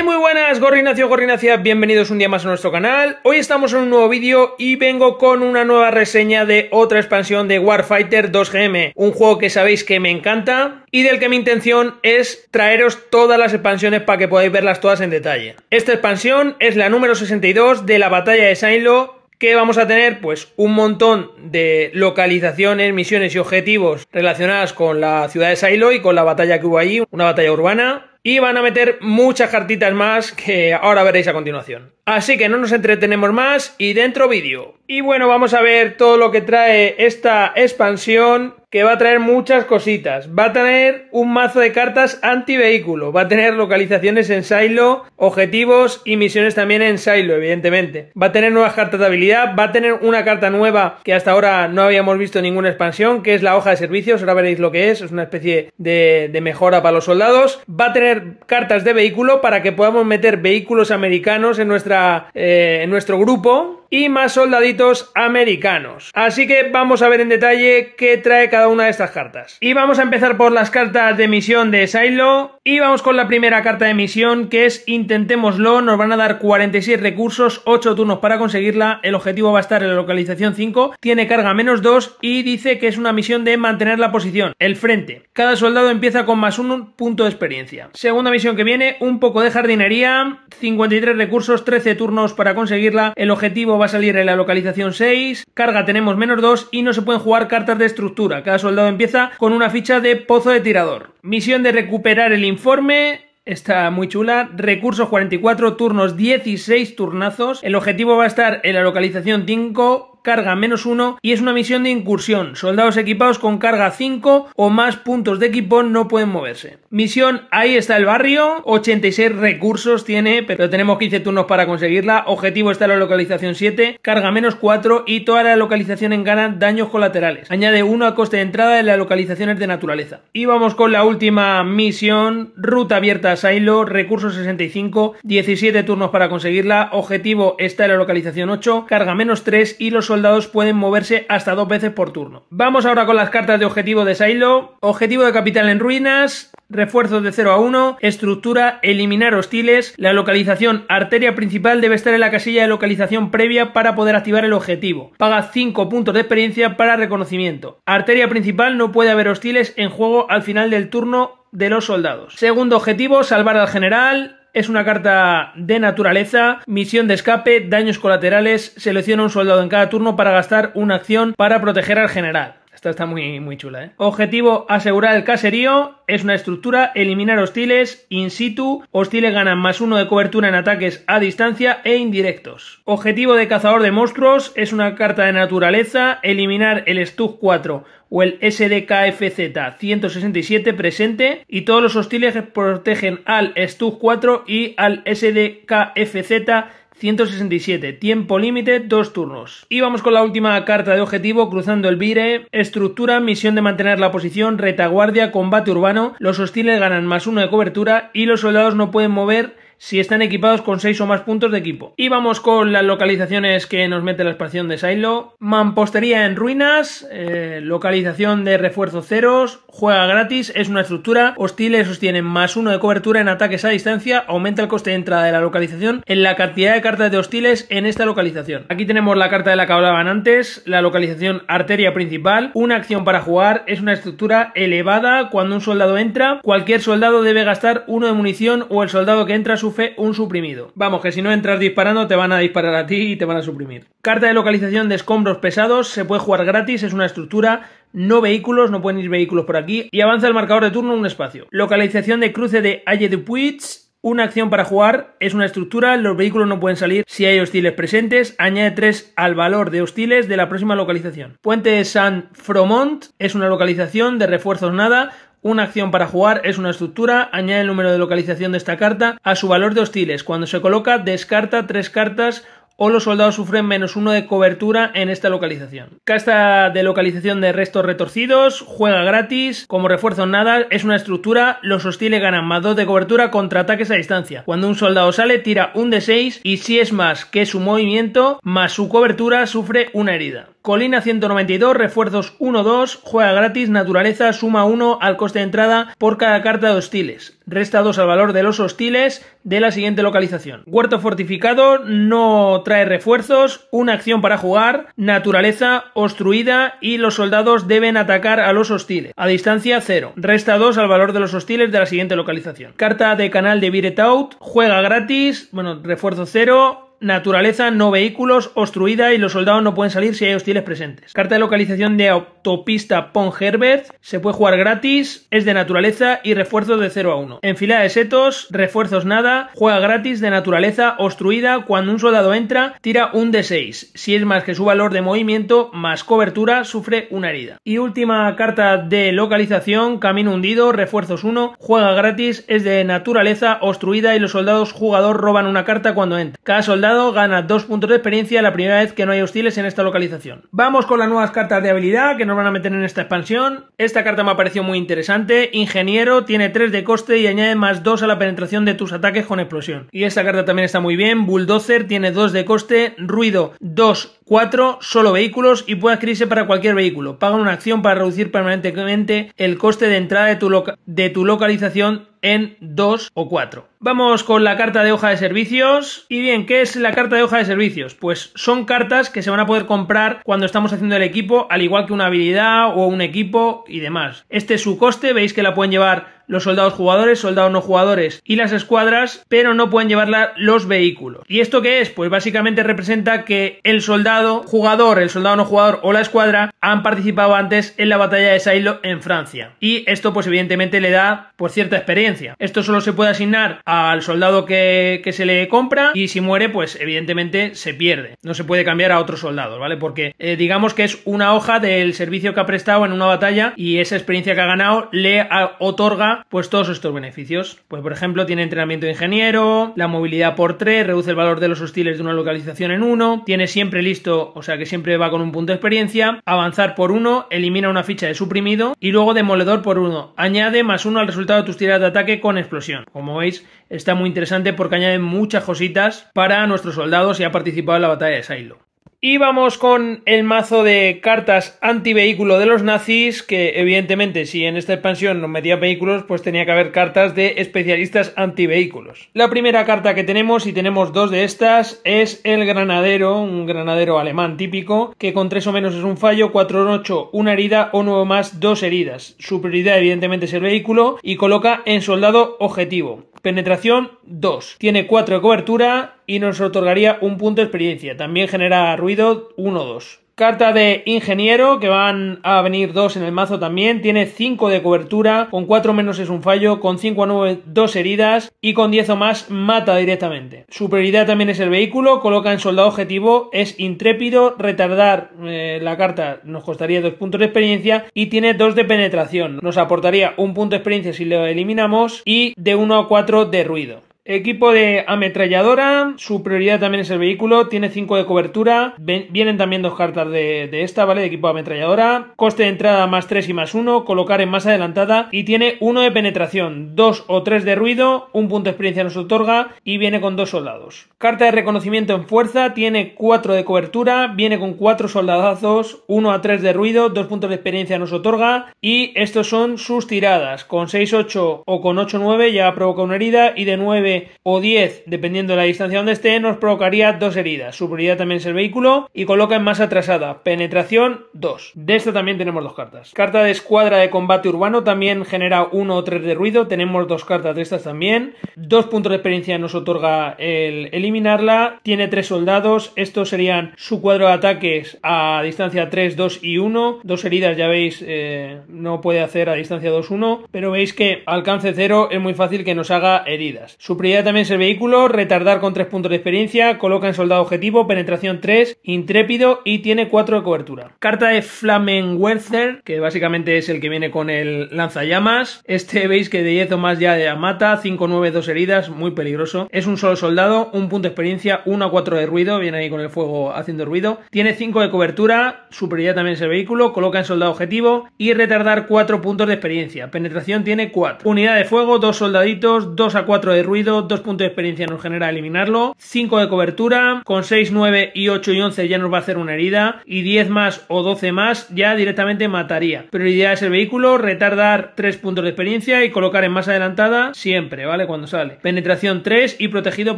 Eh, muy buenas, Gorrinacio, bienvenidos un día más a nuestro canal. Hoy estamos en un nuevo vídeo y vengo con una nueva reseña de otra expansión de Warfighter 2GM, un juego que sabéis que me encanta y del que mi intención es traeros todas las expansiones para que podáis verlas todas en detalle. Esta expansión es la número 62 de la batalla de Sainlo que vamos a tener pues un montón de localizaciones, misiones y objetivos relacionadas con la ciudad de Sailo y con la batalla que hubo allí, una batalla urbana y van a meter muchas cartitas más que ahora veréis a continuación. Así que no nos entretenemos más y dentro vídeo. Y bueno, vamos a ver todo lo que trae esta expansión que va a traer muchas cositas. Va a tener un mazo de cartas anti vehículo, va a tener localizaciones en silo, objetivos y misiones también en silo, evidentemente. Va a tener nuevas cartas de habilidad, va a tener una carta nueva que hasta ahora no habíamos visto ninguna expansión, que es la hoja de servicios, ahora veréis lo que es, es una especie de mejora para los soldados. Va a tener cartas de vehículo para que podamos meter vehículos americanos en nuestra en eh, nuestro grupo y más soldaditos americanos. Así que vamos a ver en detalle qué trae cada una de estas cartas. Y vamos a empezar por las cartas de misión de Silo y vamos con la primera carta de misión que es Intentémoslo, nos van a dar 46 recursos, 8 turnos para conseguirla, el objetivo va a estar en la localización 5, tiene carga menos 2 y dice que es una misión de mantener la posición, el frente. Cada soldado empieza con más un punto de experiencia. Segunda misión que viene, un poco de jardinería, 53 recursos, 13 turnos para conseguirla, el objetivo va a salir en la localización 6, carga tenemos menos 2 y no se pueden jugar cartas de estructura. Cada soldado empieza con una ficha de pozo de tirador. Misión de recuperar el informe, está muy chula. Recursos 44, turnos 16 turnazos. El objetivo va a estar en la localización 5 carga menos 1 y es una misión de incursión. Soldados equipados con carga 5 o más puntos de equipo no pueden moverse. Misión, ahí está el barrio, 86 recursos tiene, pero tenemos 15 turnos para conseguirla. Objetivo está la localización 7, carga menos 4 y toda la localización en gana daños colaterales. Añade 1 a coste de entrada de las localizaciones de naturaleza. Y vamos con la última misión, ruta abierta a Silo, recursos 65, 17 turnos para conseguirla. Objetivo está en la localización 8, carga menos 3 y los soldados pueden moverse hasta dos veces por turno. Vamos ahora con las cartas de objetivo de Silo. Objetivo de capital en ruinas, refuerzos de 0 a 1, estructura, eliminar hostiles, la localización arteria principal debe estar en la casilla de localización previa para poder activar el objetivo. Paga 5 puntos de experiencia para reconocimiento. Arteria principal no puede haber hostiles en juego al final del turno de los soldados. Segundo objetivo, salvar al general es una carta de naturaleza, misión de escape, daños colaterales, selecciona un soldado en cada turno para gastar una acción para proteger al general. Esta está muy, muy chula, ¿eh? Objetivo, asegurar el caserío. Es una estructura, eliminar hostiles, in situ. Hostiles ganan más uno de cobertura en ataques a distancia e indirectos. Objetivo de cazador de monstruos. Es una carta de naturaleza, eliminar el Stug 4 o el SDKFZ 167 presente y todos los hostiles protegen al STUG 4 y al SDKFZ 167, tiempo límite, dos turnos. Y vamos con la última carta de objetivo, cruzando el vire, estructura, misión de mantener la posición, retaguardia, combate urbano, los hostiles ganan más uno de cobertura y los soldados no pueden mover si están equipados con 6 o más puntos de equipo. Y vamos con las localizaciones que nos mete la expansión de Silo. Mampostería en ruinas, eh, localización de refuerzo ceros, juega gratis, es una estructura, hostiles sostienen más uno de cobertura en ataques a distancia, aumenta el coste de entrada de la localización en la cantidad de cartas de hostiles en esta localización. Aquí tenemos la carta de la que hablaban antes, la localización arteria principal, una acción para jugar, es una estructura elevada, cuando un soldado entra, cualquier soldado debe gastar uno de munición o el soldado que entra su un suprimido. Vamos, que si no entras disparando te van a disparar a ti y te van a suprimir. Carta de localización de escombros pesados, se puede jugar gratis, es una estructura no vehículos, no pueden ir vehículos por aquí, y avanza el marcador de turno un espacio. Localización de cruce de Alle de puits una acción para jugar, es una estructura, los vehículos no pueden salir si hay hostiles presentes, añade 3 al valor de hostiles de la próxima localización. Puente de San Fromont es una localización de refuerzos nada, una acción para jugar es una estructura, añade el número de localización de esta carta a su valor de hostiles. Cuando se coloca, descarta tres cartas o los soldados sufren menos uno de cobertura en esta localización. Casta de localización de restos retorcidos, juega gratis, como refuerzo nada, es una estructura, los hostiles ganan más 2 de cobertura contra ataques a distancia. Cuando un soldado sale, tira un de 6 y si es más que su movimiento, más su cobertura, sufre una herida. Colina 192, refuerzos 1-2, juega gratis, naturaleza, suma 1 al coste de entrada por cada carta de hostiles, resta 2 al valor de los hostiles de la siguiente localización. Huerto fortificado, no trae refuerzos, una acción para jugar, naturaleza, obstruida y los soldados deben atacar a los hostiles, a distancia 0, resta 2 al valor de los hostiles de la siguiente localización. Carta de canal de Biret Out, juega gratis, bueno, refuerzo 0, naturaleza, no vehículos, obstruida y los soldados no pueden salir si hay hostiles presentes. Carta de localización de topista Pong Herbert. Se puede jugar gratis, es de naturaleza y refuerzos de 0 a 1. En fila de setos, refuerzos nada, juega gratis de naturaleza obstruida. Cuando un soldado entra, tira un de 6 Si es más que su valor de movimiento más cobertura, sufre una herida. Y última carta de localización, camino hundido, refuerzos 1, juega gratis, es de naturaleza obstruida y los soldados jugador roban una carta cuando entra. Cada soldado gana 2 puntos de experiencia la primera vez que no hay hostiles en esta localización. Vamos con las nuevas cartas de habilidad que nos van a meter en esta expansión. Esta carta me ha parecido muy interesante. Ingeniero tiene 3 de coste y añade más 2 a la penetración de tus ataques con explosión. Y esta carta también está muy bien. Bulldozer tiene 2 de coste. Ruido 2 4. Solo vehículos y puede adquirirse para cualquier vehículo. Paga una acción para reducir permanentemente el coste de entrada de tu, de tu localización en 2 o 4. Vamos con la carta de hoja de servicios. Y bien, ¿qué es la carta de hoja de servicios? Pues son cartas que se van a poder comprar cuando estamos haciendo el equipo, al igual que una habilidad o un equipo y demás. Este es su coste, veis que la pueden llevar los soldados jugadores, soldados no jugadores y las escuadras, pero no pueden llevarla los vehículos. ¿Y esto qué es? Pues básicamente representa que el soldado jugador, el soldado no jugador o la escuadra han participado antes en la batalla de Sailo en Francia. Y esto pues evidentemente le da por pues, cierta experiencia. Esto solo se puede asignar al soldado que, se le compra y si muere pues evidentemente se pierde. No se puede cambiar a otro soldado, ¿vale? Porque eh, digamos que es una hoja del servicio que ha prestado en una batalla y esa experiencia que ha ganado le otorga pues todos estos beneficios. Pues por ejemplo tiene entrenamiento de ingeniero, la movilidad por 3, reduce el valor de los hostiles de una localización en 1, tiene siempre listo, o sea que siempre va con un punto de experiencia, avanzar por 1, elimina una ficha de suprimido y luego demoledor por 1, añade más 1 al resultado de tus tiradas de ataque con explosión. Como veis está muy interesante porque añade muchas cositas para nuestros soldados y ha participado en la batalla de Silo. Y vamos con el mazo de cartas antivehículo de los nazis, que evidentemente si en esta expansión nos metía vehículos, pues tenía que haber cartas de especialistas antivehículos. La primera carta que tenemos, y tenemos dos de estas, es el granadero, un granadero alemán típico, que con tres o menos es un fallo, cuatro o ocho una herida o 9 más dos heridas. Su prioridad evidentemente es el vehículo y coloca en soldado objetivo. Penetración 2. Tiene 4 de cobertura y nos otorgaría un punto de experiencia. También genera ruido 1-2. Carta de ingeniero, que van a venir dos en el mazo también. Tiene 5 de cobertura, con 4 menos es un fallo, con 5 a 9 dos heridas y con 10 o más mata directamente. Su prioridad también es el vehículo, coloca en soldado objetivo, es intrépido, retardar eh, la carta nos costaría dos puntos de experiencia y tiene dos de penetración. Nos aportaría un punto de experiencia si lo eliminamos y de 1 a 4 de ruido. Equipo de ametralladora, su prioridad también es el vehículo, tiene 5 de cobertura, vienen también dos cartas de, esta, ¿vale? De equipo de ametralladora, coste de entrada más 3 y más 1, colocar en más adelantada y tiene 1 de penetración, 2 o 3 de ruido, un punto de experiencia nos otorga y viene con 2 soldados. Carta de reconocimiento en fuerza, tiene 4 de cobertura, viene con 4 soldadazos, 1 a 3 de ruido, 2 puntos de experiencia nos otorga y estos son sus tiradas, con 6-8 o con 8-9 ya provoca una herida y de 9 o 10, dependiendo de la distancia donde esté, nos provocaría dos heridas. su prioridad también es el vehículo y coloca en masa atrasada. Penetración 2. De esta también tenemos dos cartas. Carta de escuadra de combate urbano también genera 1 o 3 de ruido. Tenemos dos cartas de estas también. Dos puntos de experiencia nos otorga el eliminarla. Tiene tres soldados. Estos serían su cuadro de ataques a distancia 3, 2 y 1. Dos heridas, ya veis, eh, no puede hacer a distancia 2, 1. Pero veis que alcance 0 es muy fácil que nos haga heridas. Su prioridad también es el vehículo, retardar con 3 puntos de experiencia, coloca en soldado objetivo, penetración 3, intrépido y tiene 4 de cobertura. Carta de Flamenwerther, que básicamente es el que viene con el lanzallamas. Este veis que de 10 o más ya mata, 5-9, 2 heridas, muy peligroso. Es un solo soldado, un punto de experiencia, 1 a 4 de ruido, viene ahí con el fuego haciendo ruido. Tiene 5 de cobertura, superioridad también es el vehículo, coloca en soldado objetivo y retardar 4 puntos de experiencia. Penetración tiene 4. Unidad de fuego, 2 soldaditos, 2 a 4 de ruido 2 puntos de experiencia nos genera eliminarlo, 5 de cobertura, con 6, 9 y 8 y 11 ya nos va a hacer una herida, y 10 más o 12 más ya directamente mataría. Prioridad es el vehículo, retardar 3 puntos de experiencia y colocar en más adelantada siempre, ¿vale? Cuando sale. Penetración 3 y protegido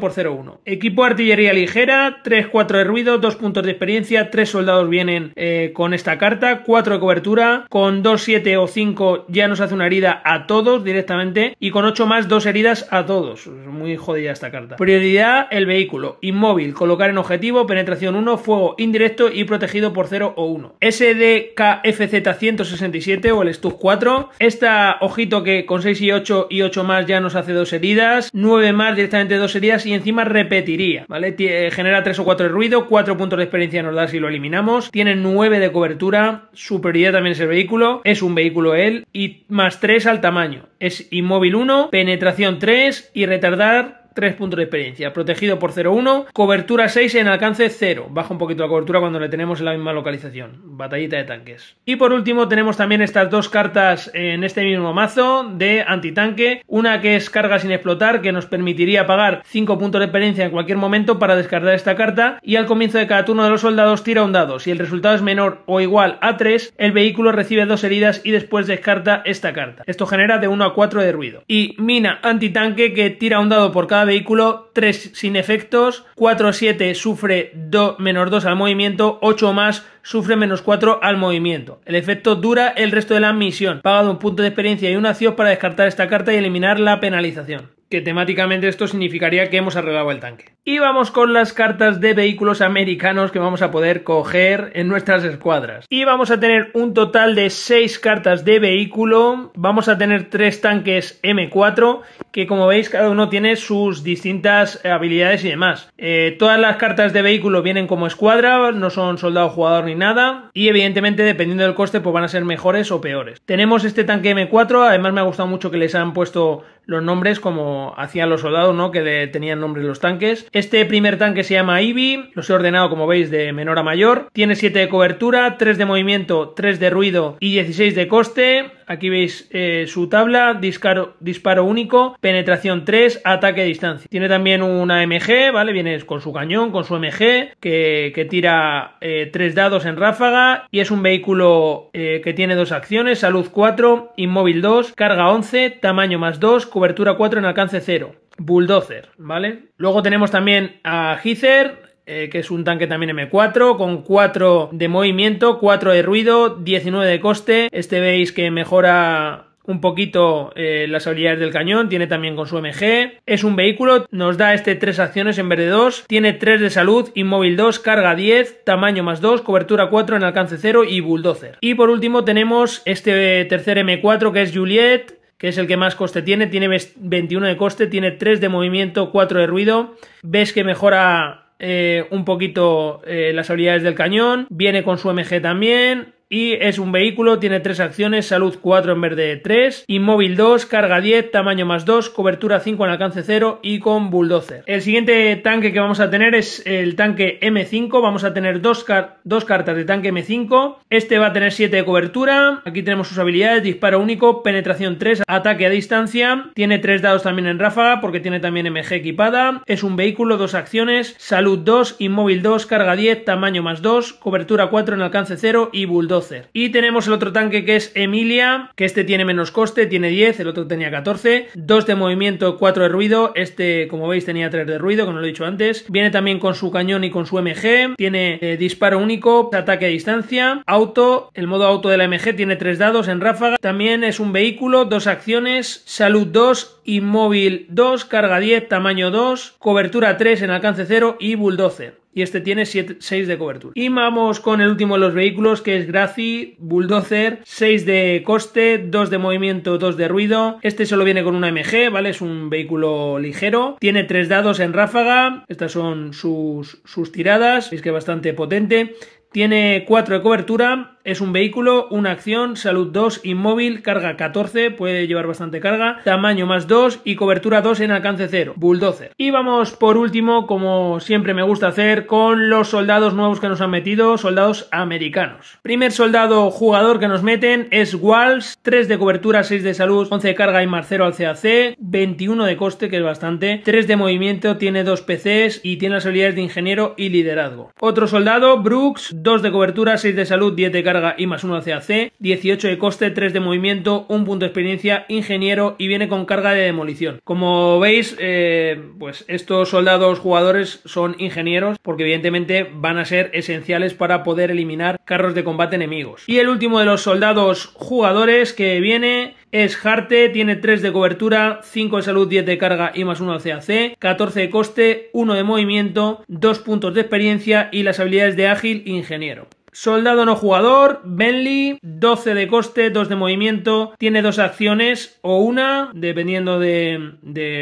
por 0-1. Equipo artillería ligera, 3-4 de ruido, 2 puntos de experiencia, 3 soldados vienen eh, con esta carta, 4 de cobertura, con 2, 7 o 5 ya nos hace una herida a todos directamente y con 8 más 2 heridas a todos muy jodida esta carta. Prioridad el vehículo. Inmóvil, colocar en objetivo, penetración 1, fuego indirecto y protegido por 0 o 1. SDKFZ167 o el Stug 4. Esta ojito que con 6 y 8 y 8 más ya nos hace dos heridas. 9 más directamente dos heridas y encima repetiría. ¿Vale? Eh, genera 3 o 4 de ruido, 4 puntos de experiencia nos da si lo eliminamos. Tiene 9 de cobertura. Superioridad también es el vehículo. Es un vehículo él. Y más 3 al tamaño es inmóvil 1, penetración 3 y retardar 3 puntos de experiencia. Protegido por 0-1. Cobertura 6 en alcance 0. Baja un poquito la cobertura cuando le tenemos en la misma localización. Batallita de tanques. Y por último tenemos también estas dos cartas en este mismo mazo de antitanque. Una que es carga sin explotar, que nos permitiría pagar 5 puntos de experiencia en cualquier momento para descartar esta carta. Y al comienzo de cada turno de los soldados tira un dado. Si el resultado es menor o igual a 3, el vehículo recibe dos heridas y después descarta esta carta. Esto genera de 1 a 4 de ruido. Y mina antitanque que tira un dado por cada vehículo, 3 sin efectos, 4-7 sufre 2 menos 2 al movimiento, 8 más sufre menos 4 al movimiento. El efecto dura el resto de la misión, pagado un punto de experiencia y una acción para descartar esta carta y eliminar la penalización que temáticamente esto significaría que hemos arreglado el tanque. Y vamos con las cartas de vehículos americanos que vamos a poder coger en nuestras escuadras. Y vamos a tener un total de 6 cartas de vehículo, vamos a tener 3 tanques M4, que como veis cada uno tiene sus distintas habilidades y demás. Eh, todas las cartas de vehículo vienen como escuadra, no son soldado jugador ni nada, y evidentemente dependiendo del coste pues van a ser mejores o peores. Tenemos este tanque M4, además me ha gustado mucho que les han puesto los nombres como hacían los soldados, ¿no? Que tenían nombres los tanques. Este primer tanque se llama Ivy, los he ordenado como veis de menor a mayor. Tiene 7 de cobertura, 3 de movimiento, 3 de ruido y 16 de coste. Aquí veis eh, su tabla, disparo, único, penetración 3, ataque a distancia. Tiene también una MG, ¿vale? Viene con su cañón, con su MG, que, tira 3 eh, dados en ráfaga y es un vehículo eh, que tiene dos acciones, salud 4, inmóvil 2, carga 11, tamaño más 2, cobertura 4 en alcance 0. Bulldozer, ¿vale? Luego tenemos también a Heather, eh, que es un tanque también M4, con 4 de movimiento, 4 de ruido, 19 de coste. Este veis que mejora un poquito eh, las habilidades del cañón, tiene también con su MG, es un vehículo, nos da este 3 acciones en vez de 2, tiene 3 de salud, inmóvil 2, carga 10, tamaño más 2, cobertura 4 en alcance 0 y bulldozer. Y por último tenemos este tercer M4 que es Juliet, que es el que más coste tiene, tiene 21 de coste, tiene 3 de movimiento, 4 de ruido. Ves que mejora eh, un poquito eh, las habilidades del cañón, viene con su MG también, y es un vehículo, tiene tres acciones, salud 4 en vez de 3, inmóvil 2, carga 10, tamaño más 2, cobertura 5 en alcance 0 y con bulldozer. El siguiente tanque que vamos a tener es el tanque M5, vamos a tener dos, dos cartas de tanque M5, este va a tener 7 de cobertura, aquí tenemos sus habilidades, disparo único, penetración 3, ataque a distancia, tiene 3 dados también en ráfaga porque tiene también MG equipada, es un vehículo, dos acciones, salud 2, inmóvil 2, carga 10, tamaño más 2, cobertura 4 en alcance 0 y bulldozer. Y tenemos el otro tanque que es Emilia, que este tiene menos coste, tiene 10, el otro tenía 14, 2 de movimiento, 4 de ruido, este como veis tenía 3 de ruido, como lo he dicho antes, viene también con su cañón y con su MG, tiene eh, disparo único, ataque a distancia, auto, el modo auto de la MG tiene 3 dados en ráfaga, también es un vehículo, 2 acciones, salud 2, inmóvil 2, carga 10, tamaño 2, cobertura 3 en alcance 0 y bulldozer y este tiene 6 de cobertura. Y vamos con el último de los vehículos que es Graci Bulldozer, 6 de coste, 2 de movimiento, 2 de ruido. Este solo viene con una MG, ¿vale? Es un vehículo ligero. Tiene 3 dados en ráfaga, estas son sus, sus tiradas, es que es bastante potente. Tiene 4 de cobertura, es un vehículo, una acción, salud 2, inmóvil, carga 14, puede llevar bastante carga, tamaño más 2 y cobertura 2 en alcance 0, bulldozer. Y vamos por último, como siempre me gusta hacer, con los soldados nuevos que nos han metido, soldados americanos. Primer soldado jugador que nos meten es Walsh, 3 de cobertura, 6 de salud, 11 de carga y más 0 al CAC, 21 de coste, que es bastante, 3 de movimiento, tiene 2 PCs y tiene las habilidades de ingeniero y liderazgo. Otro soldado, Brooks, 2 de cobertura, 6 de salud, 10 de carga y más 1 CAC, 18 de coste, 3 de movimiento, 1 punto de experiencia, ingeniero y viene con carga de demolición. Como veis, eh, pues estos soldados jugadores son ingenieros porque evidentemente van a ser esenciales para poder eliminar carros de combate enemigos. Y el último de los soldados jugadores que viene es Harte, tiene 3 de cobertura, 5 de salud, 10 de carga y más 1 de CAC, 14 de coste, 1 de movimiento, 2 puntos de experiencia y las habilidades de ágil ingeniero. Soldado no jugador, Benley, 12 de coste, 2 de movimiento, tiene dos acciones o una, dependiendo de,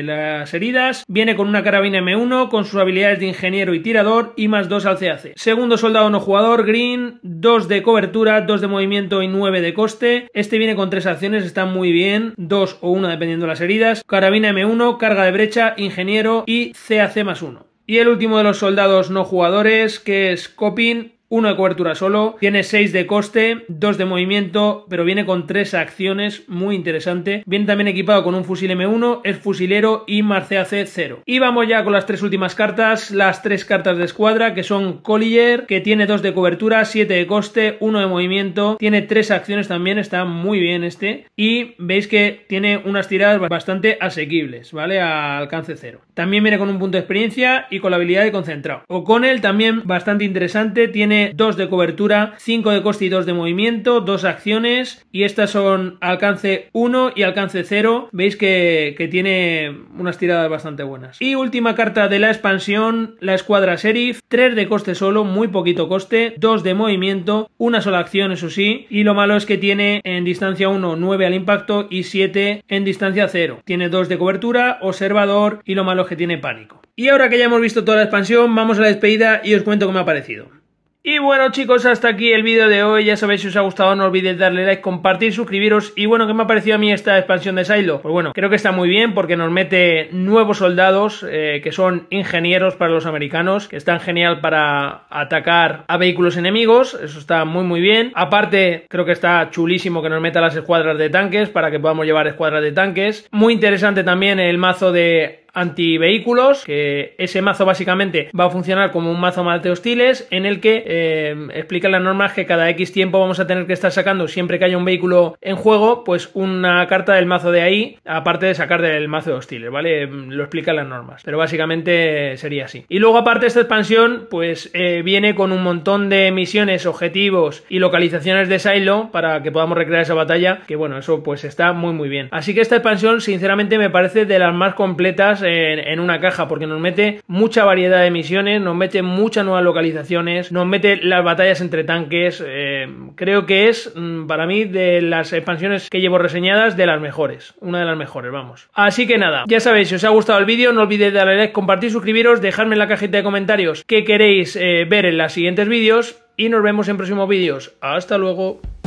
las heridas. Viene con una carabina M1, con sus habilidades de ingeniero y tirador y más 2 al CAC. Segundo soldado no jugador, Green, 2 de cobertura, 2 de movimiento y 9 de coste. Este viene con 3 acciones, está muy bien, 2 o 1 dependiendo de las heridas. Carabina M1, carga de brecha, ingeniero y CAC más 1. Y el último de los soldados no jugadores, que es Copin, 1 de cobertura solo, tiene 6 de coste, 2 de movimiento, pero viene con 3 acciones, muy interesante. Viene también equipado con un fusil M1, es fusilero y Marcea C0. Y vamos ya con las tres últimas cartas, las tres cartas de escuadra, que son Collier, que tiene 2 de cobertura, 7 de coste, 1 de movimiento, tiene 3 acciones también, está muy bien este. Y veis que tiene unas tiradas bastante asequibles, ¿vale? A alcance 0. También viene con un punto de experiencia y con la habilidad de concentrado. él también bastante interesante, tiene 2 de cobertura, 5 de coste y 2 de movimiento, 2 acciones y estas son alcance 1 y alcance 0. Veis que, tiene unas tiradas bastante buenas. Y última carta de la expansión, la escuadra Sheriff, 3 de coste solo, muy poquito coste, 2 de movimiento, una sola acción eso sí, y lo malo es que tiene en distancia 1 9 al impacto y 7 en distancia 0. Tiene 2 de cobertura, observador y lo malo es que tiene pánico. Y ahora que ya hemos visto toda la expansión, vamos a la despedida y os cuento cómo me ha parecido. Y bueno chicos, hasta aquí el vídeo de hoy, ya sabéis si os ha gustado no olvidéis darle like, compartir, suscribiros y bueno, ¿qué me ha parecido a mí esta expansión de Silo? Pues bueno, creo que está muy bien porque nos mete nuevos soldados eh, que son ingenieros para los americanos, que están genial para atacar a vehículos enemigos, eso está muy muy bien, aparte creo que está chulísimo que nos meta las escuadras de tanques para que podamos llevar escuadras de tanques, muy interesante también el mazo de antivehículos, que ese mazo básicamente va a funcionar como un mazo más de hostiles, en el que eh, explican las normas que cada X tiempo vamos a tener que estar sacando, siempre que haya un vehículo en juego, pues una carta del mazo de ahí, aparte de sacar del mazo de hostiles, ¿vale? Lo explican las normas, pero básicamente sería así. Y luego aparte esta expansión, pues eh, viene con un montón de misiones, objetivos y localizaciones de Silo para que podamos recrear esa batalla, que bueno, eso pues está muy muy bien. Así que esta expansión sinceramente me parece de las más completas en, una caja, porque nos mete mucha variedad de misiones, nos mete muchas nuevas localizaciones, nos mete las batallas entre tanques. Eh, creo que es, mm, para mí, de las expansiones que llevo reseñadas, de las mejores. Una de las mejores, vamos. Así que nada, ya sabéis, si os ha gustado el vídeo, no olvidéis darle like, compartir, suscribiros, dejarme en la cajita de comentarios qué queréis eh, ver en los siguientes vídeos y nos vemos en próximos vídeos. Hasta luego.